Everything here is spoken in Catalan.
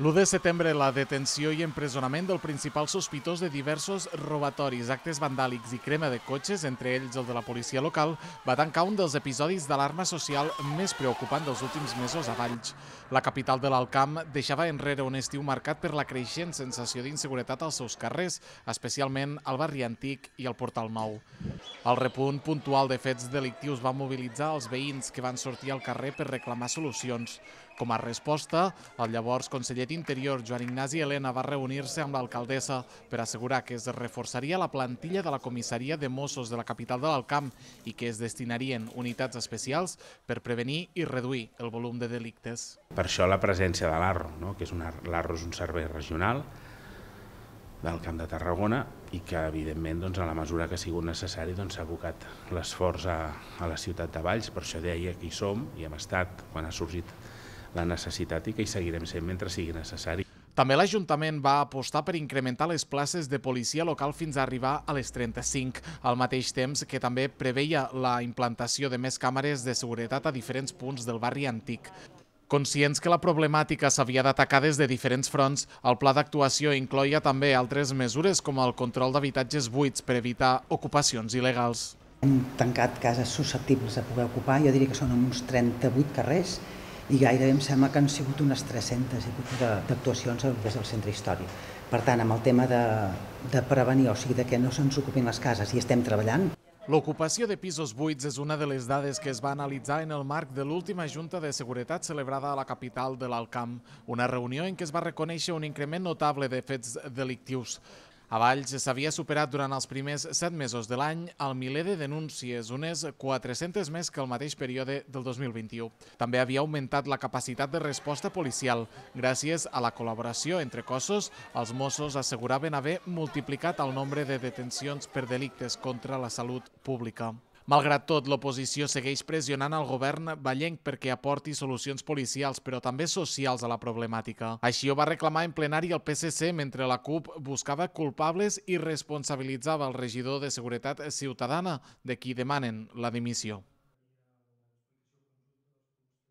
L'1 de setembre, la detenció i empresonament del principal sospitós de diversos robatoris, actes vandàlics i crema de cotxes, entre ells el de la policia local, va tancar un dels episodis d'alarma social més preocupant dels últims mesos a Valls. La capital de l'Alcamp deixava enrere un estiu marcat per la creixent sensació d'inseguretat als seus carrers, especialment al barri antic i al Portal Nou. El repunt puntual de fets delictius va mobilitzar els veïns que van sortir al carrer per reclamar solucions. Com a resposta, el llavors conseller Interior, Joan Ignasi Helena, va reunir-se amb l'alcaldessa per assegurar que es reforçaria la plantilla de la comissaria de Mossos de la capital de l'Alcamp i que es destinarien unitats especials per prevenir i reduir el volum de delictes. Per això la presència de l'ARRO, no? que és l'ARRO és un servei regional del Camp de Tarragona i que, evidentment, doncs, a la mesura que ha sigut necessari, doncs, s'ha doncs, abocat l'esforç a, a la ciutat de Valls. Per això deia que hi som i hem estat quan ha sorgit la necessitat i que hi seguirem sent mentre sigui necessari. També l'Ajuntament va apostar per incrementar les places de policia local fins a arribar a les 35, al mateix temps que també preveia la implantació de més càmeres de seguretat a diferents punts del barri antic. Conscients que la problemàtica s'havia d'atacar des de diferents fronts, el pla d'actuació incloia també altres mesures com el control d'habitatges buits per evitar ocupacions il·legals. Hem tancat cases susceptibles de poder ocupar, jo diria que són uns 38 carrers, i gairebé em sembla que han sigut unes 300 d'actuacions des del centre històric. Per tant, amb el tema de, de prevenir, o sigui, de que no se'ns ocupin les cases, i estem treballant. L'ocupació de pisos buits és una de les dades que es va analitzar en el marc de l'última Junta de Seguretat celebrada a la capital de l'Alcamp, una reunió en què es va reconèixer un increment notable de fets delictius. A Valls s'havia superat durant els primers set mesos de l'any el miler de denúncies, unes 400 més que el mateix període del 2021. També havia augmentat la capacitat de resposta policial. Gràcies a la col·laboració entre cossos, els Mossos asseguraven haver multiplicat el nombre de detencions per delictes contra la salut pública. Malgrat tot, l'oposició segueix pressionant el govern ballenc perquè aporti solucions policials, però també socials a la problemàtica. Així ho va reclamar en plenari el PSC mentre la CUP buscava culpables i responsabilitzava el regidor de Seguretat Ciutadana, de qui demanen la dimissió.